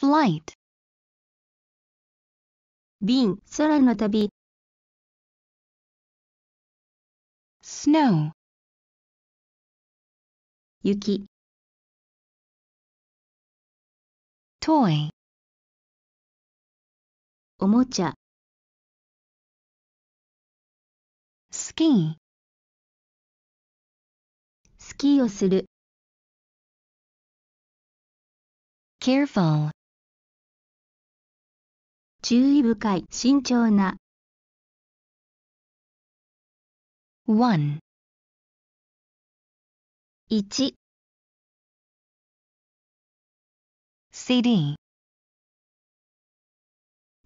flight 便、空の旅 snow 雪 toy おもちゃ ski スキーをする careful 注意深い慎重な 1, 一 CD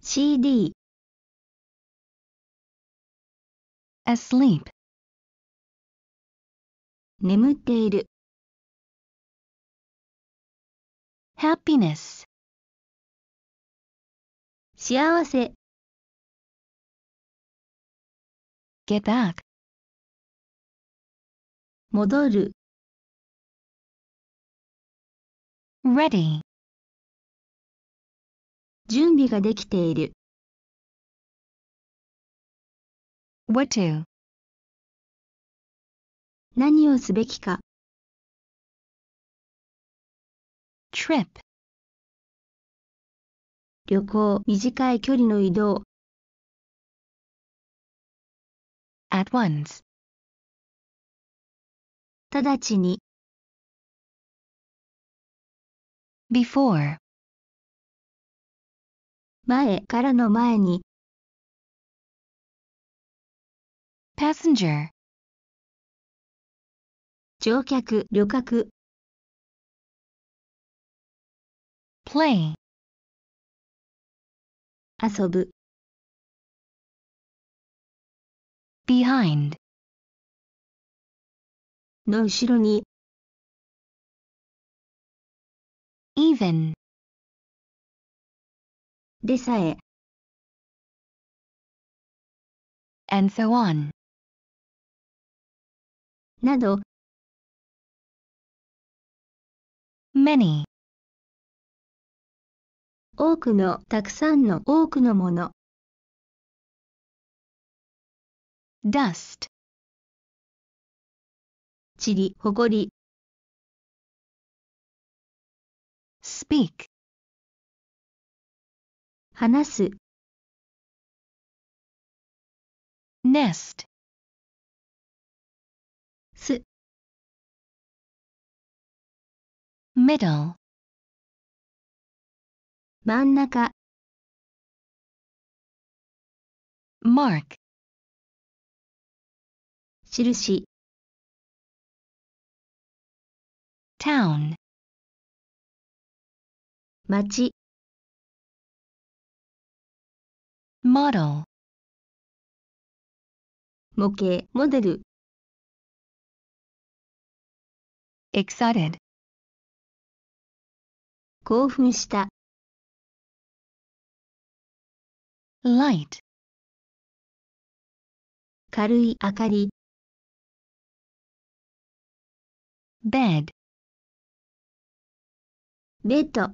CD asleep 眠っている happiness 幸せ。get back 戻る ready 準備ができている what to 何をすべきか trip 旅行、短い距離の移動。at once 直ちに before 前からの前に passenger 乗客、旅客 p l a y 遊ぶ behind の後ろに even でさえ and so on など many 多くの、たくさんの、多くのもの。dust りほこり。speak 話す。nest す。middle 真ん中 mark 印 town 町 model 模型モデル excited 興奮した light 軽い明かり bed ベッド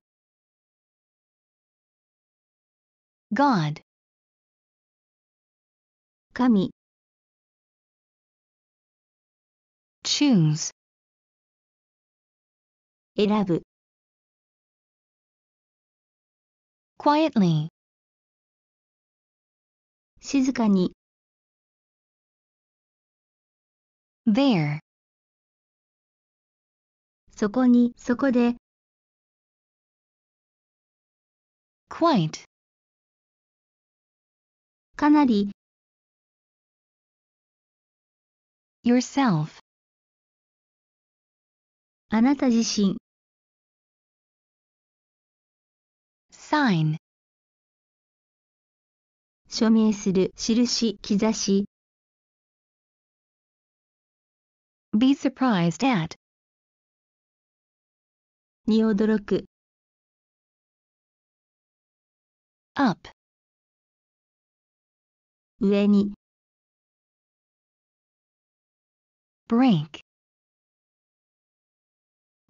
God 神 choose 選ぶ quietly 静かに there そこにそこで quite かなり yourself あなた自身 sign 署名する印兆し be surprised at に驚く up 上に break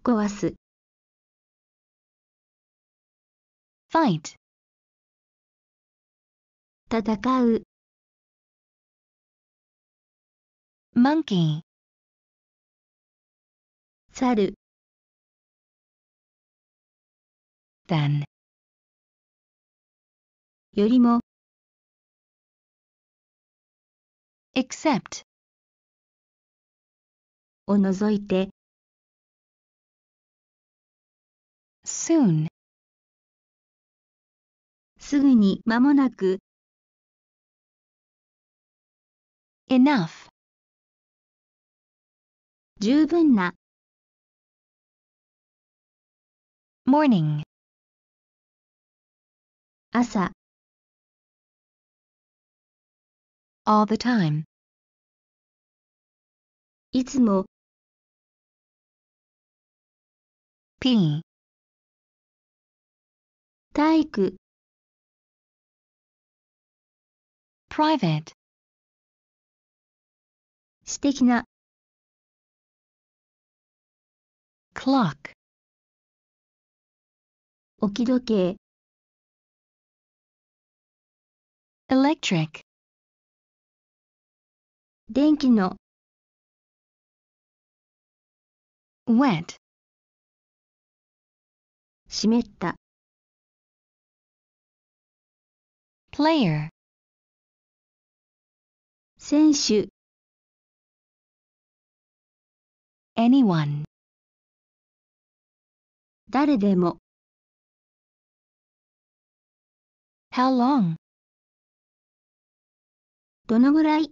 壊す fight 戦う monkey 猿 than よりも except を除いて soon すぐに間もなく enough 十分な morning 朝 all the time いつも p 体育 private 知的な clock 置き時計 electric 電気の wet 湿った player 選手 anyone 誰でも How long? どのぐらい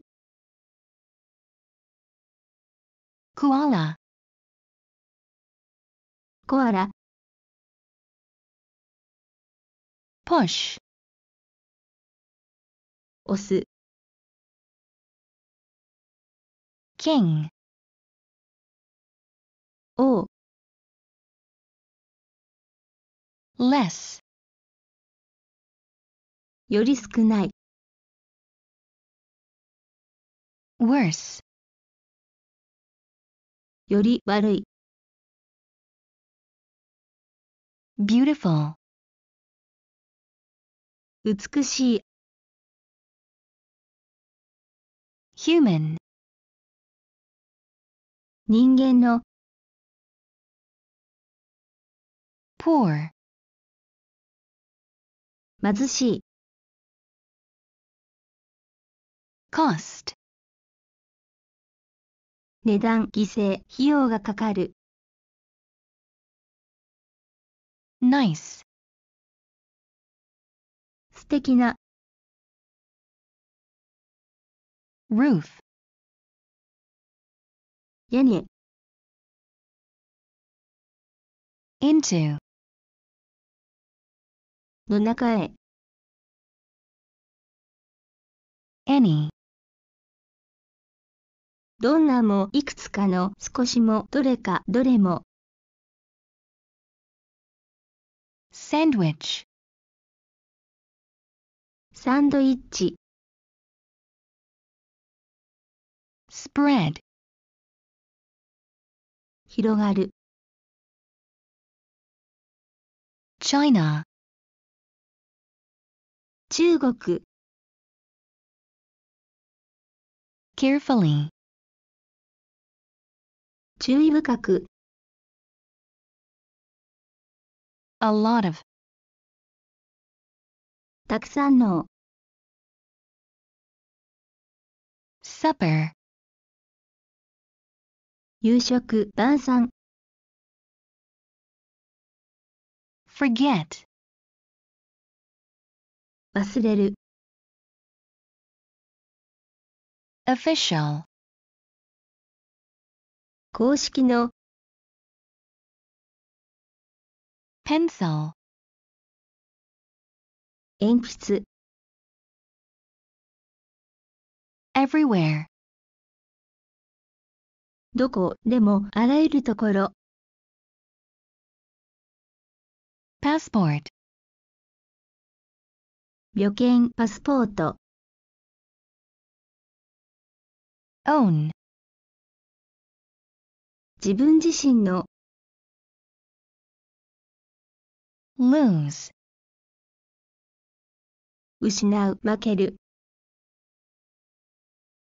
Koala コアラ Push 押す King o less より少ない worse より悪い beautiful 美しい human 人間の poor 貧しい cost 値段犠牲費用がかかる nice 素敵な roof 屋根 into の中へ。any どんなもいくつかの少しもどれかどれも。sandwich サンドイッチ spread 広がる China 中国 carefully 注意深く a lot of たくさんの supper 夕食晩餐 forget 忘れる official 公式の pencil 鉛筆 everywhere どこでもあらゆるところ passport 旅券パスポート own 自分自身の lose 失う負ける